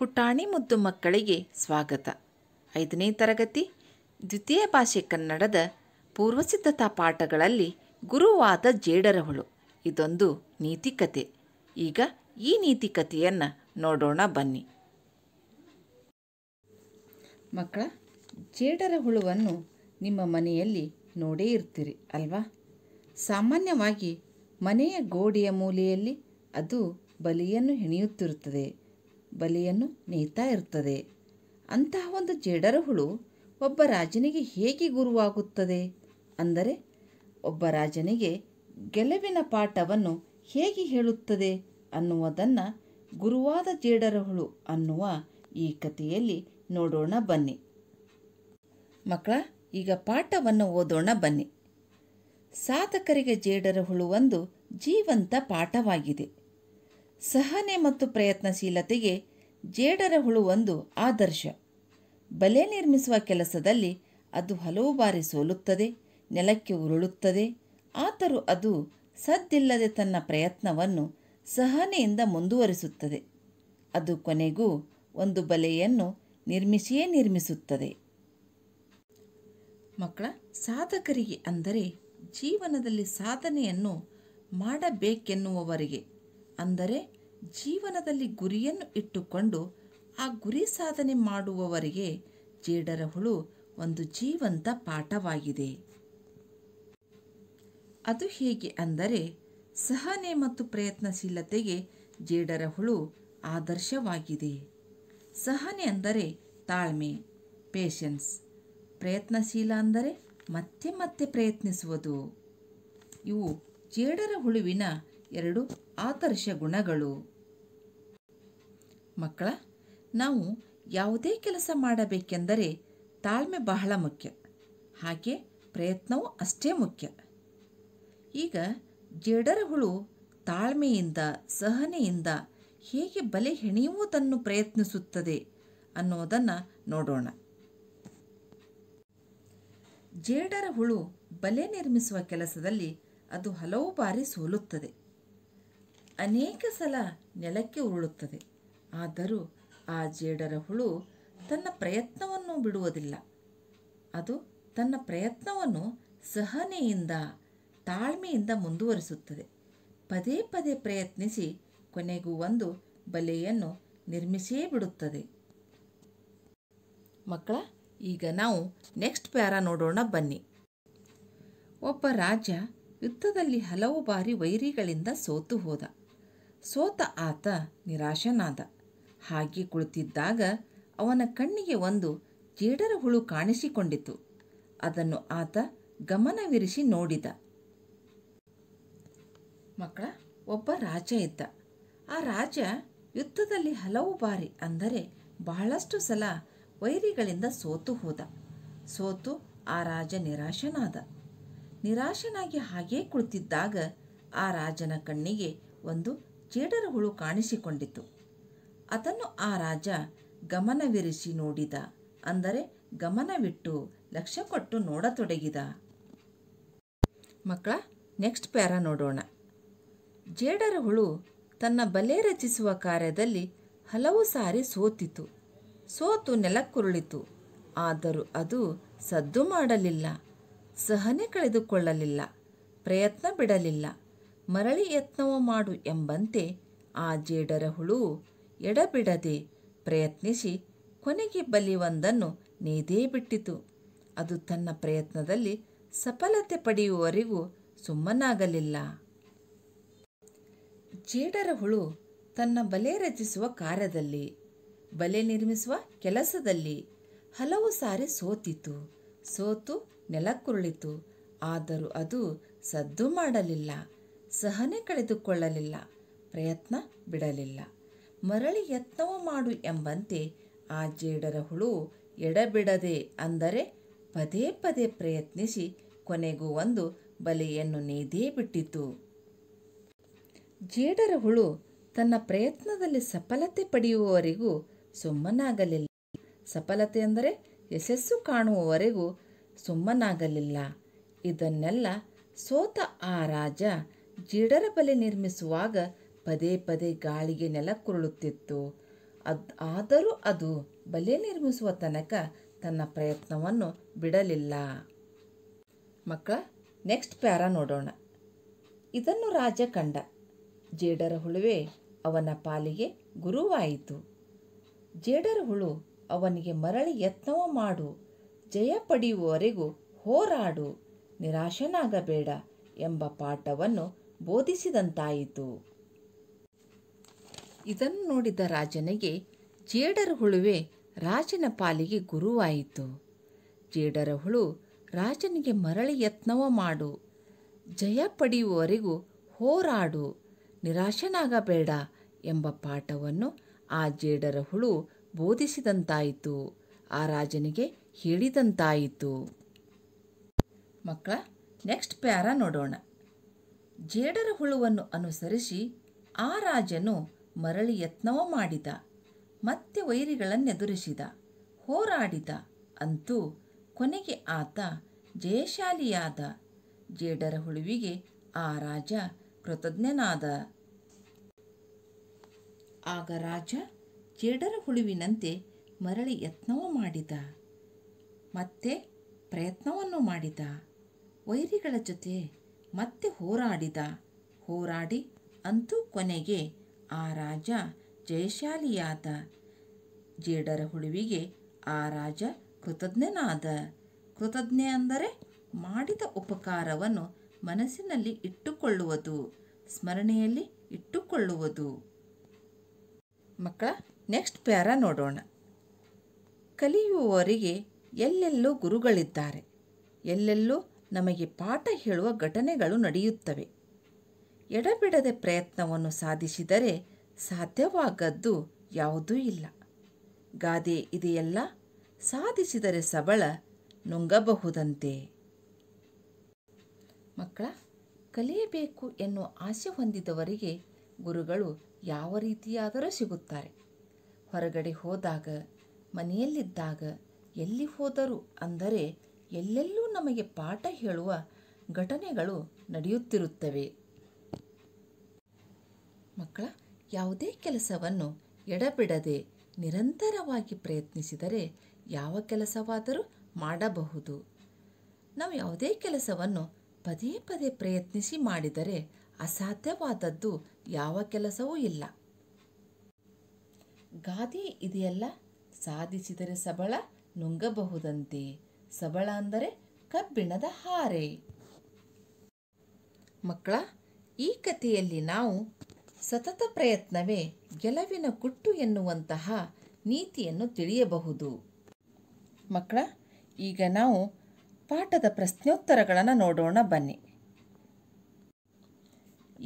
ಪುಟಾಣಿ ಮುದ್ದು ಮಕ್ಕಳಿಗೆ ಸ್ವಾಗತ ಐದನೇ ತರಗತಿ ದ್ವಿತೀಯ ಭಾಷೆ ಕನ್ನಡದ ಪೂರ್ವಸಿದ್ಧತಾ ಪಾಠಗಳಲ್ಲಿ ಗುರುವಾದ ಹುಳು ಇದೊಂದು ನೀತಿ ಕಥೆ ಈಗ ಈ ನೀತಿ ಕಥೆಯನ್ನು ನೋಡೋಣ ಬನ್ನಿ ಮಕ್ಕಳ ಜೇಡರ ಹುಳುವನ್ನು ನಿಮ್ಮ ಮನೆಯಲ್ಲಿ ನೋಡೇ ಇರ್ತೀರಿ ಅಲ್ವಾ ಸಾಮಾನ್ಯವಾಗಿ ಮನೆಯ ಗೋಡೆಯ ಮೂಲೆಯಲ್ಲಿ ಅದು ಬಲಿಯನ್ನು ಹೆಣೆಯುತ್ತಿರುತ್ತದೆ ಬಲಿಯನ್ನು ನೇಯ್ತಾ ಇರ್ತದೆ ಅಂತಹ ಒಂದು ಜೇಡರ ಹುಳು ಒಬ್ಬ ರಾಜನಿಗೆ ಹೇಗೆ ಗುರುವಾಗುತ್ತದೆ ಅಂದರೆ ಒಬ್ಬ ರಾಜನಿಗೆ ಗೆಲುವಿನ ಪಾಠವನ್ನು ಹೇಗೆ ಹೇಳುತ್ತದೆ ಅನ್ನುವುದನ್ನು ಗುರುವಾದ ಜೇಡರ ಹುಳು ಅನ್ನುವ ಈ ಕಥೆಯಲ್ಲಿ ನೋಡೋಣ ಬನ್ನಿ ಮಕ್ಕಳ ಈಗ ಪಾಠವನ್ನು ಓದೋಣ ಬನ್ನಿ ಸಾಧಕರಿಗೆ ಜೇಡರ ಹುಳು ಒಂದು ಜೀವಂತ ಪಾಠವಾಗಿದೆ ಸಹನೆ ಮತ್ತು ಪ್ರಯತ್ನಶೀಲತೆಗೆ ಜೇಡರ ಹುಳು ಒಂದು ಆದರ್ಶ ಬಲೆ ನಿರ್ಮಿಸುವ ಕೆಲಸದಲ್ಲಿ ಅದು ಹಲವು ಬಾರಿ ಸೋಲುತ್ತದೆ ನೆಲಕ್ಕೆ ಉರುಳುತ್ತದೆ ಆದರೂ ಅದು ಸದ್ದಿಲ್ಲದೆ ತನ್ನ ಪ್ರಯತ್ನವನ್ನು ಸಹನೆಯಿಂದ ಮುಂದುವರಿಸುತ್ತದೆ ಅದು ಕೊನೆಗೂ ಒಂದು ಬಲೆಯನ್ನು ನಿರ್ಮಿಸಿಯೇ ನಿರ್ಮಿಸುತ್ತದೆ ಮಕ್ಕಳ ಸಾಧಕರಿಗೆ ಅಂದರೆ ಜೀವನದಲ್ಲಿ ಸಾಧನೆಯನ್ನು ಮಾಡಬೇಕೆನ್ನುವವರಿಗೆ ಅಂದರೆ ಜೀವನದಲ್ಲಿ ಗುರಿಯನ್ನು ಇಟ್ಟುಕೊಂಡು ಆ ಗುರಿ ಸಾಧನೆ ಮಾಡುವವರಿಗೆ ಜೇಡರ ಹುಳು ಒಂದು ಜೀವಂತ ಪಾಠವಾಗಿದೆ ಅದು ಹೇಗೆ ಅಂದರೆ ಸಹನೆ ಮತ್ತು ಪ್ರಯತ್ನಶೀಲತೆಗೆ ಜೇಡರ ಹುಳು ಆದರ್ಶವಾಗಿದೆ ಸಹನೆ ಅಂದರೆ ತಾಳ್ಮೆ ಪೇಷನ್ಸ್ ಪ್ರಯತ್ನಶೀಲ ಅಂದರೆ ಮತ್ತೆ ಮತ್ತೆ ಪ್ರಯತ್ನಿಸುವುದು ಇವು ಜೇಡರ ಹುಳುವಿನ ಎರಡು ಆಕರ್ಷ ಗುಣಗಳು ಮಕ್ಕಳ ನಾವು ಯಾವುದೇ ಕೆಲಸ ಮಾಡಬೇಕೆಂದರೆ ತಾಳ್ಮೆ ಬಹಳ ಮುಖ್ಯ ಹಾಗೆ ಪ್ರಯತ್ನವೂ ಅಷ್ಟೇ ಮುಖ್ಯ ಈಗ ಜೇಡರ ಹುಳು ತಾಳ್ಮೆಯಿಂದ ಸಹನೆಯಿಂದ ಹೇಗೆ ಬಲೆ ಹೆಣೆಯುವುದನ್ನು ಪ್ರಯತ್ನಿಸುತ್ತದೆ ಅನ್ನೋದನ್ನು ನೋಡೋಣ ಜೇಡರ ಹುಳು ಬಲೆ ನಿರ್ಮಿಸುವ ಕೆಲಸದಲ್ಲಿ ಅದು ಹಲವು ಬಾರಿ ಸೋಲುತ್ತದೆ ಅನೇಕ ಸಲ ನೆಲಕ್ಕೆ ಉರುಳುತ್ತದೆ ಆದರೂ ಆ ಜೇಡರ ಹುಳು ತನ್ನ ಪ್ರಯತ್ನವನ್ನು ಬಿಡುವುದಿಲ್ಲ ಅದು ತನ್ನ ಪ್ರಯತ್ನವನ್ನು ಸಹನೆಯಿಂದ ತಾಳ್ಮೆಯಿಂದ ಮುಂದುವರಿಸುತ್ತದೆ ಪದೇ ಪದೇ ಪ್ರಯತ್ನಿಸಿ ಕೊನೆಗೂ ಒಂದು ಬಲೆಯನ್ನು ನಿರ್ಮಿಸಿಯೇ ಬಿಡುತ್ತದೆ ಮಕ್ಕಳ ಈಗ ನಾವು ನೆಕ್ಸ್ಟ್ ಪ್ಯಾರ ನೋಡೋಣ ಬನ್ನಿ ಒಬ್ಬ ರಾಜ ಯುದ್ಧದಲ್ಲಿ ಹಲವು ಬಾರಿ ವೈರಿಗಳಿಂದ ಸೋತು ಹೋದ ಸೋತ ಆತ ನಿರಾಶನಾದ ಹಾಗೆ ಕುಳಿತಿದ್ದಾಗ ಅವನ ಕಣ್ಣಿಗೆ ಒಂದು ಜೇಡರ ಹುಳು ಕಾಣಿಸಿಕೊಂಡಿತು ಅದನ್ನು ಆತ ಗಮನವಿರಿಸಿ ನೋಡಿದ ಮಕ್ಕಳ ಒಬ್ಬ ರಾಜ ಇದ್ದ ಆ ರಾಜ ಯುದ್ಧದಲ್ಲಿ ಹಲವು ಬಾರಿ ಅಂದರೆ ಬಹಳಷ್ಟು ಸಲ ವೈರಿಗಳಿಂದ ಸೋತು ಹೋದ ಸೋತು ಆ ರಾಜ ನಿರಾಶನಾದ ನಿರಾಶನಾಗಿ ಹಾಗೇ ಕುಳಿತಿದ್ದಾಗ ಆ ರಾಜನ ಕಣ್ಣಿಗೆ ಒಂದು ಜೇಡರ ಹುಳು ಕಾಣಿಸಿಕೊಂಡಿತು ಅದನ್ನು ಆ ರಾಜ ಗಮನವಿರಿಸಿ ನೋಡಿದ ಅಂದರೆ ಗಮನವಿಟ್ಟು ಲಕ್ಷ್ಯ ಕೊಟ್ಟು ನೋಡತೊಡಗಿದ ಮಕ್ಕಳ ನೆಕ್ಸ್ಟ್ ಪ್ಯಾರ ನೋಡೋಣ ಜೇಡರ ಹುಳು ತನ್ನ ಬಲೆ ರಚಿಸುವ ಕಾರ್ಯದಲ್ಲಿ ಹಲವು ಸಾರಿ ಸೋತಿತು ಸೋತು ನೆಲಕ್ಕುರುಳಿತು ಆದರೂ ಅದು ಸದ್ದು ಮಾಡಲಿಲ್ಲ ಸಹನೆ ಕಳೆದುಕೊಳ್ಳಲಿಲ್ಲ ಪ್ರಯತ್ನ ಬಿಡಲಿಲ್ಲ ಮರಳಿ ಯತ್ನವ ಮಾಡು ಎಂಬಂತೆ ಆ ಜೇಡರ ಹುಳು ಎಡಬಿಡದೆ ಪ್ರಯತ್ನಿಸಿ ಕೊನೆಗೆ ಬಲಿಯೊಂದನ್ನು ನೇದೇ ಬಿಟ್ಟಿತು ಅದು ತನ್ನ ಪ್ರಯತ್ನದಲ್ಲಿ ಸಫಲತೆ ಪಡೆಯುವವರೆಗೂ ಸುಮ್ಮನಾಗಲಿಲ್ಲ ಜೇಡರ ಹುಳು ತನ್ನ ಬಲೆ ರಚಿಸುವ ಕಾರ್ಯದಲ್ಲಿ ಬಲೆ ನಿರ್ಮಿಸುವ ಕೆಲಸದಲ್ಲಿ ಹಲವು ಸಾರಿ ಸೋತಿತು ಸೋತು ನೆಲಕ್ಕುರುಳಿತು ಆದರೂ ಅದು ಸದ್ದು ಮಾಡಲಿಲ್ಲ ಸಹನೆ ಕಳೆದುಕೊಳ್ಳಲಿಲ್ಲ ಪ್ರಯತ್ನ ಬಿಡಲಿಲ್ಲ ಮರಳಿ ಯತ್ನವ ಮಾಡು ಎಂಬಂತೆ ಆ ಜೇಡರ ಹುಳು ಎಡಬಿಡದೆ ಅಂದರೆ ಪದೇ ಪದೇ ಪ್ರಯತ್ನಿಸಿ ಕೊನೆಗೂ ಒಂದು ಬಲೆಯನ್ನು ನೇದೇ ಬಿಟ್ಟಿತು ಜೇಡರ ಹುಳು ತನ್ನ ಪ್ರಯತ್ನದಲ್ಲಿ ಸಫಲತೆ ಪಡೆಯುವವರೆಗೂ ಸುಮ್ಮನಾಗಲಿಲ್ಲ ಸಫಲತೆ ಅಂದರೆ ಯಶಸ್ಸು ಕಾಣುವವರೆಗೂ ಸುಮ್ಮನಾಗಲಿಲ್ಲ ಇದನ್ನೆಲ್ಲ ಸೋತ ಆ ರಾಜ ಜೀಡರ ಬಲೆ ನಿರ್ಮಿಸುವಾಗ ಪದೇ ಪದೇ ಗಾಳಿಗೆ ನೆಲಕ್ಕುರುಳುತ್ತಿತ್ತು ಅದ್ ಆದರೂ ಅದು ಬಲೆ ನಿರ್ಮಿಸುವ ತನಕ ತನ್ನ ಪ್ರಯತ್ನವನ್ನು ಬಿಡಲಿಲ್ಲ ಮಕ್ಕಳ ನೆಕ್ಸ್ಟ್ ಪ್ಯಾರ ನೋಡೋಣ ಇದನ್ನು ರಾಜ ಕಂಡ ಜೇಡರ ಹುಳುವೆ ಅವನ ಪಾಲಿಗೆ ಗುರುವಾಯಿತು ಜೇಡರ ಹುಳು ಅವನಿಗೆ ಮರಳಿ ಯತ್ನವ ಮಾಡು ಜಯ ಪಡೆಯುವವರೆಗೂ ಹೋರಾಡು ನಿರಾಶನಾಗಬೇಡ ಎಂಬ ಪಾಠವನ್ನು ಬೋಧಿಸಿದಂತಾಯಿತು ಇದನ್ನು ನೋಡಿದ ರಾಜನಿಗೆ ಜೇಡರ ಹುಳುವೆ ರಾಜನ ಪಾಲಿಗೆ ಗುರುವಾಯಿತು ಜೇಡರ ಹುಳು ರಾಜನಿಗೆ ಮರಳಿ ಯತ್ನವ ಮಾಡು ಜಯ ಪಡೆಯುವವರೆಗೂ ಹೋರಾಡು ನಿರಾಶನಾಗಬೇಡ ಎಂಬ ಪಾಠವನ್ನು ಆ ಜೇಡರ ಹುಳು ಬೋಧಿಸಿದಂತಾಯಿತು ಆ ರಾಜನಿಗೆ ಹೇಳಿದಂತಾಯಿತು ಮಕ್ಕಳ ನೆಕ್ಸ್ಟ್ ಪ್ಯಾರ ನೋಡೋಣ ಜೇಡರ ಹುಳುವನ್ನು ಅನುಸರಿಸಿ ಆ ರಾಜನು ಮರಳಿ ಯತ್ನವೂ ಮಾಡಿದ ಮತ್ತೆ ವೈರಿಗಳನ್ನೆದುರಿಸಿದ ಹೋರಾಡಿದ ಅಂತೂ ಕೊನೆಗೆ ಆತ ಜಯಶಾಲಿಯಾದ ಜೇಡರ ಹುಳುವಿಗೆ ಆ ರಾಜ ಕೃತಜ್ಞನಾದ ಆಗ ರಾಜ ಜೇಡರ ಹುಳುವಿನಂತೆ ಮರಳಿ ಯತ್ನವೂ ಮಾಡಿದ ಮತ್ತೆ ಪ್ರಯತ್ನವನ್ನು ಮಾಡಿದ ವೈರಿಗಳ ಜೊತೆ ಮತ್ತೆ ಹೋರಾಡಿದ ಹೋರಾಡಿ ಅಂತೂ ಕೊನೆಗೆ ಆ ರಾಜ ಜಯಶಾಲಿಯಾದ ಜೇಡರ ಹುಳುವಿಗೆ ಆ ರಾಜ ಕೃತಜ್ಞನಾದ ಕೃತಜ್ಞೆ ಅಂದರೆ ಮಾಡಿದ ಉಪಕಾರವನ್ನು ಮನಸ್ಸಿನಲ್ಲಿ ಇಟ್ಟುಕೊಳ್ಳುವುದು ಸ್ಮರಣೆಯಲ್ಲಿ ಇಟ್ಟುಕೊಳ್ಳುವುದು ಮಕ್ಕಳ ನೆಕ್ಸ್ಟ್ ಪ್ಯಾರ ನೋಡೋಣ ಕಲಿಯುವವರಿಗೆ ಎಲ್ಲೆಲ್ಲೋ ಗುರುಗಳಿದ್ದಾರೆ ಎಲ್ಲೆಲ್ಲೋ ನಮಗೆ ಪಾಠ ಹೇಳುವ ಘಟನೆಗಳು ನಡೆಯುತ್ತವೆ ಎಡಬಿಡದೆ ಪ್ರಯತ್ನವನ್ನು ಸಾಧಿಸಿದರೆ ಸಾಧ್ಯವಾಗದ್ದು ಯಾವುದೂ ಇಲ್ಲ ಗಾದೆ ಇದೆಯಲ್ಲ ಸಾಧಿಸಿದರೆ ಸಬಳ ನುಂಗಬಹುದಂತೆ ಮಕ್ಕಳ ಕಲಿಯಬೇಕು ಎನ್ನುವ ಆಸೆ ಹೊಂದಿದವರಿಗೆ ಗುರುಗಳು ಯಾವ ರೀತಿಯಾದರೂ ಸಿಗುತ್ತಾರೆ ಹೊರಗಡೆ ಹೋದಾಗ ಮನೆಯಲ್ಲಿದ್ದಾಗ ಎಲ್ಲಿ ಹೋದರೂ ಅಂದರೆ ಎಲ್ಲೆಲ್ಲೂ ನಮಗೆ ಪಾಠ ಹೇಳುವ ಘಟನೆಗಳು ನಡೆಯುತ್ತಿರುತ್ತವೆ ಮಕ್ಕಳ ಯಾವುದೇ ಕೆಲಸವನ್ನು ಎಡಬಿಡದೆ ನಿರಂತರವಾಗಿ ಪ್ರಯತ್ನಿಸಿದರೆ ಯಾವ ಕೆಲಸವಾದರೂ ಮಾಡಬಹುದು ನಾವು ಯಾವುದೇ ಕೆಲಸವನ್ನು ಪದೇ ಪದೇ ಪ್ರಯತ್ನಿಸಿ ಮಾಡಿದರೆ ಅಸಾಧ್ಯವಾದದ್ದು ಯಾವ ಕೆಲಸವೂ ಇಲ್ಲ ಗಾದೆ ಇದೆಯಲ್ಲ ಸಾಧಿಸಿದರೆ ಸಬಳ ನುಂಗಬಹುದಂತೆ ಸಬಳ ಅಂದರೆ ಕಬ್ಬಿಣದ ಹಾರೆ ಮಕ್ಕಳ ಈ ಕಥೆಯಲ್ಲಿ ನಾವು ಸತತ ಪ್ರಯತ್ನವೇ ಗೆಲುವಿನ ಕುಟ್ಟು ಎನ್ನುವಂತಹ ನೀತಿಯನ್ನು ತಿಳಿಯಬಹುದು ಮಕ್ಕಳ ಈಗ ನಾವು ಪಾಠದ ಪ್ರಶ್ನೋತ್ತರಗಳನ್ನು ನೋಡೋಣ ಬನ್ನಿ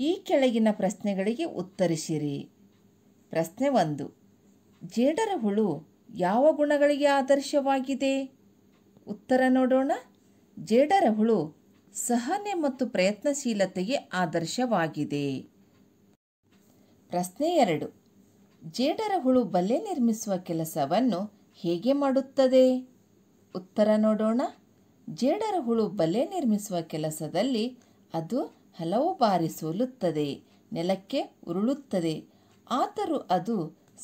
ಈ ಕೆಳಗಿನ ಪ್ರಶ್ನೆಗಳಿಗೆ ಉತ್ತರಿಸಿರಿ ಪ್ರಶ್ನೆ ಒಂದು ಜೇಡರ ಹುಳು ಯಾವ ಗುಣಗಳಿಗೆ ಆದರ್ಶವಾಗಿದೆ ಉತ್ತರ ನೋಡೋಣ ಜೇಡರ ಹುಳು ಸಹನೆ ಮತ್ತು ಪ್ರಯತ್ನಶೀಲತೆಗೆ ಆದರ್ಶವಾಗಿದೆ ಪ್ರಶ್ನೆ ಎರಡು ಜೇಡರ ಹುಳು ಬಲೆ ನಿರ್ಮಿಸುವ ಕೆಲಸವನ್ನು ಹೇಗೆ ಮಾಡುತ್ತದೆ ಉತ್ತರ ನೋಡೋಣ ಜೇಡರ ಹುಳು ಬಲೆ ನಿರ್ಮಿಸುವ ಕೆಲಸದಲ್ಲಿ ಅದು ಹಲವು ಬಾರಿ ಸೋಲುತ್ತದೆ ನೆಲಕ್ಕೆ ಉರುಳುತ್ತದೆ ಆದರೂ ಅದು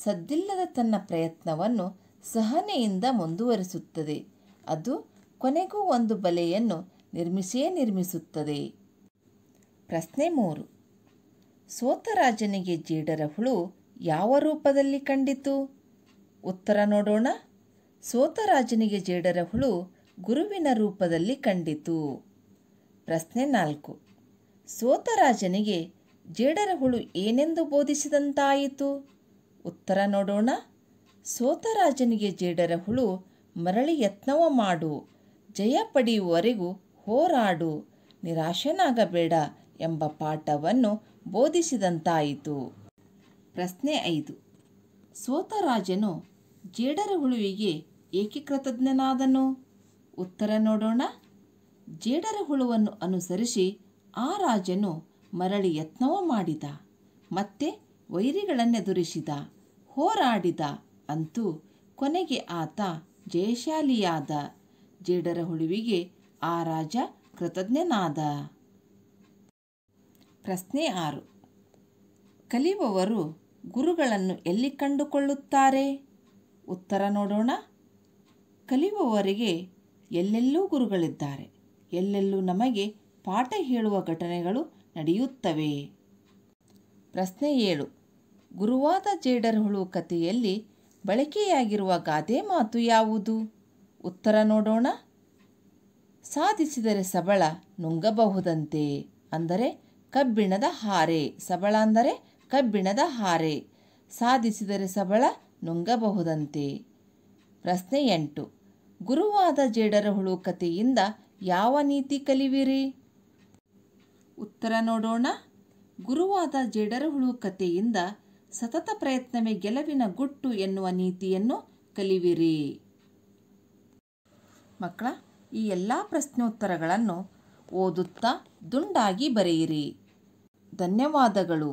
ಸದ್ದಿಲ್ಲದ ತನ್ನ ಪ್ರಯತ್ನವನ್ನು ಸಹನೆಯಿಂದ ಮುಂದುವರಿಸುತ್ತದೆ ಅದು ಕೊನೆಗೂ ಒಂದು ಬಲೆಯನ್ನು ನಿರ್ಮಿಸಿಯೇ ನಿರ್ಮಿಸುತ್ತದೆ ಪ್ರಶ್ನೆ ಮೂರು ಸೋತರಾಜನಿಗೆ ಜೇಡರ ಹುಳು ಯಾವ ರೂಪದಲ್ಲಿ ಕಂಡಿತು ಉತ್ತರ ನೋಡೋಣ ಸೋತರಾಜನಿಗೆ ಜೇಡರ ಹುಳು ಗುರುವಿನ ರೂಪದಲ್ಲಿ ಕಂಡಿತು ಪ್ರಶ್ನೆ ನಾಲ್ಕು ಸೋತರಾಜನಿಗೆ ಜೇಡರ ಹುಳು ಏನೆಂದು ಬೋಧಿಸಿದಂತಾಯಿತು ಉತ್ತರ ನೋಡೋಣ ಸೋತರಾಜನಿಗೆ ಜೇಡರ ಹುಳು ಮರಳಿ ಯತ್ನವ ಮಾಡು ಜಯ ಪಡೆಯುವವರೆಗೂ ಹೋರಾಡು ನಿರಾಶನಾಗಬೇಡ ಎಂಬ ಪಾಠವನ್ನು ಬೋಧಿಸಿದಂತಾಯಿತು ಪ್ರಶ್ನೆ ಐದು ಸೋತ ರಾಜನು ಹುಳುವಿಗೆ ಏಕೀಕೃತಜ್ಞನಾದನು ಉತ್ತರ ನೋಡೋಣ ಜೇಡರ ಹುಳುವನ್ನು ಅನುಸರಿಸಿ ಆ ರಾಜನು ಮರಳಿ ಯತ್ನವ ಮಾಡಿದ ಮತ್ತೆ ವೈರಿಗಳನ್ನೆದುರಿಸಿದ ಹೋರಾಡಿದ ಅಂತೂ ಕೊನೆಗೆ ಆತ ಜಯಶಾಲಿಯಾದ ಜೇಡರ ಹುಳುವಿಗೆ ಆ ರಾಜ ಕೃತಜ್ಞನಾದ ಪ್ರಶ್ನೆ ಆರು ಕಲಿಯುವವರು ಗುರುಗಳನ್ನು ಎಲ್ಲಿ ಕಂಡುಕೊಳ್ಳುತ್ತಾರೆ ಉತ್ತರ ನೋಡೋಣ ಕಲಿಯುವವರಿಗೆ ಎಲ್ಲೆಲ್ಲೂ ಗುರುಗಳಿದ್ದಾರೆ ಎಲ್ಲೆಲ್ಲೂ ನಮಗೆ ಪಾಠ ಹೇಳುವ ಘಟನೆಗಳು ನಡೆಯುತ್ತವೆ ಪ್ರಶ್ನೆ ಏಳು ಗುರುವಾದ ಜೇಡರ್ ಹುಳು ಕಥೆಯಲ್ಲಿ ಬಳಕೆಯಾಗಿರುವ ಗಾದೆ ಮಾತು ಯಾವುದು ಉತ್ತರ ನೋಡೋಣ ಸಾಧಿಸಿದರೆ ಸಬಳ ನುಂಗಬಹುದಂತೆ ಅಂದರೆ ಕಬ್ಬಿಣದ ಹಾರೆ ಸಬಳ ಅಂದರೆ ಕಬ್ಬಿಣದ ಹಾರೆ ಸಾಧಿಸಿದರೆ ಸಬಳ ನುಂಗಬಹುದಂತೆ ಪ್ರಶ್ನೆ ಎಂಟು ಗುರುವಾದ ಜೇಡರ ಹುಳು ಕಥೆಯಿಂದ ಯಾವ ನೀತಿ ಕಲಿವಿರಿ ಉತ್ತರ ನೋಡೋಣ ಗುರುವಾದ ಜೇಡರ ಹುಳು ಕಥೆಯಿಂದ ಸತತ ಪ್ರಯತ್ನವೇ ಗೆಲುವಿನ ಗುಟ್ಟು ಎನ್ನುವ ನೀತಿಯನ್ನು ಕಲಿವಿರಿ ಮಕ್ಕಳ ಈ ಎಲ್ಲ ಪ್ರಶ್ನೋತ್ತರಗಳನ್ನು ಓದುತ್ತಾ ದುಂಡಾಗಿ ಬರೆಯಿರಿ ಧನ್ಯವಾದಗಳು